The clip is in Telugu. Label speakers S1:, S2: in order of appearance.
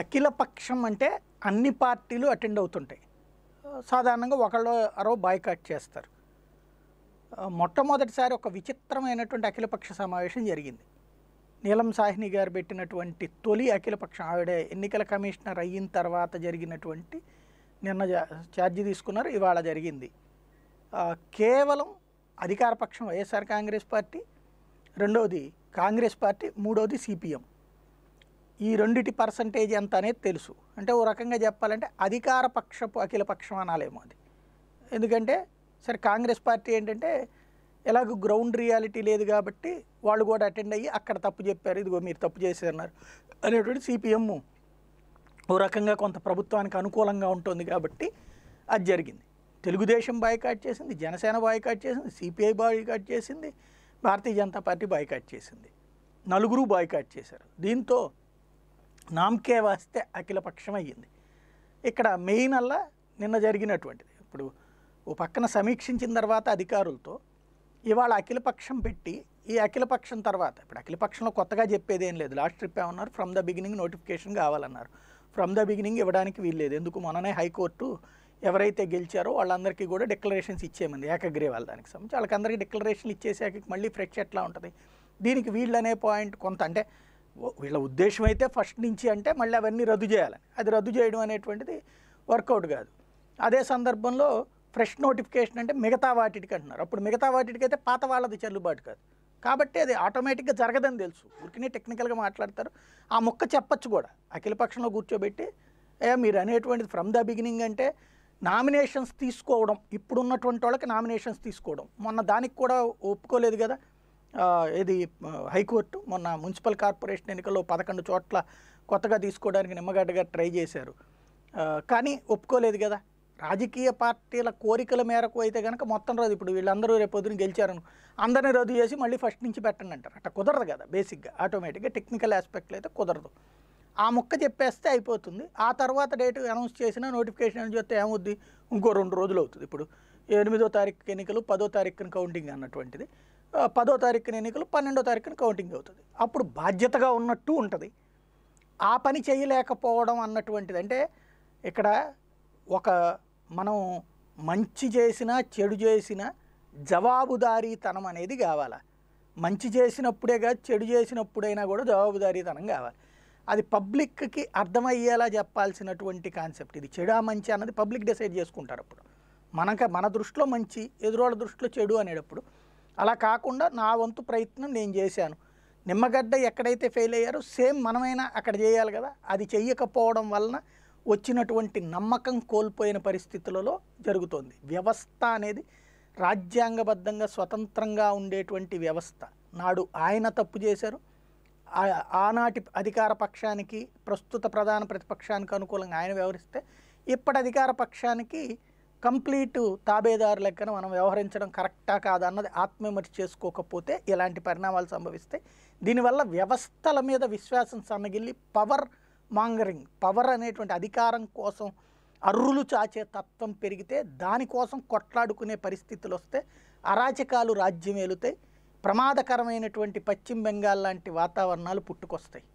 S1: అఖిలపక్షం అంటే అన్ని పార్టీలు అటెండ్ అవుతుంటాయి సాధారణంగా ఒకళ్ళు అరో బాయ్కాట్ చేస్తారు మొట్టమొదటిసారి ఒక విచిత్రమైనటువంటి అఖిలపక్ష సమావేశం జరిగింది నీలం సాహిని గారు పెట్టినటువంటి తొలి అఖిలపక్షం ఆవిడ ఎన్నికల కమిషనర్ అయిన తర్వాత జరిగినటువంటి నిన్న ఛార్జీ తీసుకున్నారు ఇవాళ జరిగింది కేవలం అధికారపక్షం వైఎస్ఆర్ కాంగ్రెస్ పార్టీ రెండవది కాంగ్రెస్ పార్టీ మూడవది సిపిఎం ఈ రెండిటి పర్సంటేజ్ ఎంత అనేది తెలుసు అంటే ఓ రకంగా చెప్పాలంటే అధికార పక్షపు అఖిల పక్షం అనాలేమో అది ఎందుకంటే సరే కాంగ్రెస్ పార్టీ ఏంటంటే ఎలాగో గ్రౌండ్ రియాలిటీ లేదు కాబట్టి వాళ్ళు కూడా అటెండ్ అయ్యి అక్కడ తప్పు చెప్పారు ఇదిగో మీరు తప్పు చేశారన్నారు అనేటువంటి సిపిఎం ఓ రకంగా కొంత ప్రభుత్వానికి అనుకూలంగా ఉంటుంది కాబట్టి అది జరిగింది తెలుగుదేశం బాయ్కాట్ చేసింది జనసేన బాయ్కాట్ చేసింది సిపిఐ బాయ్కాట్ చేసింది భారతీయ జనతా పార్టీ బాయ్కాట్ చేసింది నలుగురు బాయ్కాట్ చేశారు దీంతో నామ్కే వాస్తే అఖిలపక్షం అయ్యింది ఇక్కడ మెయిన్ అల్లా నిన్న జరిగినటువంటిది ఇప్పుడు ఓ పక్కన సమీక్షించిన తర్వాత అధికారులతో ఇవాళ అఖిలపక్షం పెట్టి ఈ అఖిలపక్షం తర్వాత ఇప్పుడు అఖిలపక్షంలో కొత్తగా చెప్పేది ఏం లేదు లాస్ట్ ట్రిప్ ఏమన్నారు ఫ్రమ్ ద బిగినింగ్ నోటిఫికేషన్ కావాలన్నారు ఫ్రమ్ ద బిగినింగ్ ఇవ్వడానికి వీల్లేదు ఎందుకు మొన్ననే హైకోర్టు ఎవరైతే గెలిచారో వాళ్ళందరికీ కూడా డిక్లరేషన్స్ ఇచ్చేయమంది వాళ్ళ దానికి సంబంధించి వాళ్ళకందరికీ డిక్లరేషన్లు ఇచ్చేసాక మళ్ళీ ఫ్రెష్ ఎట్లా ఉంటుంది దీనికి వీళ్ళు అనే పాయింట్ కొంత అంటే వీళ్ళ ఉద్దేశం అయితే ఫస్ట్ నుంచి అంటే మళ్ళీ అవన్నీ రద్దు చేయాలని అది రద్దు చేయడం అనేటువంటిది వర్కౌట్ కాదు అదే సందర్భంలో ఫ్రెష్ నోటిఫికేషన్ అంటే మిగతా వాటికి అంటున్నారు అప్పుడు మిగతా వాటికి అయితే పాత వాళ్ళది చెల్లుబాటు కాదు కాబట్టి అది ఆటోమేటిక్గా జరగదని తెలుసు ఊరికినే టెక్నికల్గా మాట్లాడతారు ఆ మొక్క చెప్పచ్చు కూడా అఖిల పక్షంలో కూర్చోబెట్టి ఏ మీరు అనేటువంటిది ఫ్రమ్ ద బిగినింగ్ అంటే నామినేషన్స్ తీసుకోవడం ఇప్పుడున్నటువంటి వాళ్ళకి నామినేషన్స్ తీసుకోవడం మొన్న దానికి కూడా ఒప్పుకోలేదు కదా ఇది హైకోర్టు మొన్న మున్సిపల్ కార్పొరేషన్ ఎన్నికల్లో పదకొండు చోట్ల కొత్తగా తీసుకోవడానికి నిమ్మగడ్డగా ట్రై చేశారు కానీ ఒప్పుకోలేదు కదా రాజకీయ పార్టీల కోరికల మేరకు అయితే కనుక మొత్తం రోజు ఇప్పుడు వీళ్ళందరూ రేపొద్దున గెలిచారను అందరినీ రద్దు చేసి మళ్ళీ ఫస్ట్ నుంచి పెట్టండి అంటారు అట్లా కుదరదు కదా బేసిక్గా ఆటోమేటిక్గా టెక్నికల్ ఆస్పెక్ట్లు అయితే కుదరదు ఆ ముక్క చెప్పేస్తే అయిపోతుంది ఆ తర్వాత డేట్ అనౌన్స్ చేసిన నోటిఫికేషన్ అని చెప్తే ఏమవుద్ది ఇంకో రెండు రోజులు అవుతుంది ఇప్పుడు ఎనిమిదో తారీఖు ఎన్నికలు పదో తారీఖున కౌంటింగ్ అన్నటువంటిది పదో తారీఖున ఎన్నికలు పన్నెండో తారీఖున కౌంటింగ్ అవుతుంది అప్పుడు బాధ్యతగా ఉన్నట్టు ఉంటుంది ఆ పని చేయలేకపోవడం అన్నటువంటిది అంటే ఇక్కడ ఒక మనం మంచి చేసిన చెడు చేసిన జవాబుదారీతనం అనేది కావాలి మంచి చేసినప్పుడే కాదు చెడు చేసినప్పుడైనా కూడా జవాబుదారీతనం కావాలి అది పబ్లిక్కి అర్థమయ్యేలా చెప్పాల్సినటువంటి కాన్సెప్ట్ ఇది ఆ మంచి అన్నది పబ్లిక్ డిసైడ్ చేసుకుంటారు అప్పుడు మనక మన దృష్టిలో మంచి ఎదురోళ్ళ దృష్టిలో చెడు అనేటప్పుడు అలా కాకుండా నా వంతు ప్రయత్నం నేను చేశాను నిమ్మగడ్డ ఎక్కడైతే ఫెయిల్ అయ్యారో సేమ్ మనమైనా అక్కడ చేయాలి కదా అది చెయ్యకపోవడం వలన వచ్చినటువంటి నమ్మకం కోల్పోయిన పరిస్థితులలో జరుగుతోంది వ్యవస్థ అనేది రాజ్యాంగబద్ధంగా స్వతంత్రంగా ఉండేటువంటి వ్యవస్థ నాడు ఆయన తప్పు చేశారు ఆనాటి అధికార పక్షానికి ప్రస్తుత ప్రధాన ప్రతిపక్షానికి అనుకూలంగా ఆయన వ్యవహరిస్తే ఇప్పటి అధికార పక్షానికి కంప్లీటు తాబేదారు లెక్కన మనం వ్యవహరించడం కరెక్టా కాదా అన్నది ఆత్మవిమర్శ చేసుకోకపోతే ఇలాంటి పరిణామాలు సంభవిస్తాయి దీనివల్ల వ్యవస్థల మీద విశ్వాసం సన్నగిల్లి పవర్ మాంగరింగ్ పవర్ అనేటువంటి అధికారం కోసం అర్రులు చాచే తత్వం పెరిగితే దానికోసం కొట్లాడుకునే పరిస్థితులు వస్తే అరాచకాలు రాజ్యం ఏలుతాయి ప్రమాదకరమైనటువంటి పశ్చిమ బెంగాల్ లాంటి వాతావరణాలు పుట్టుకొస్తాయి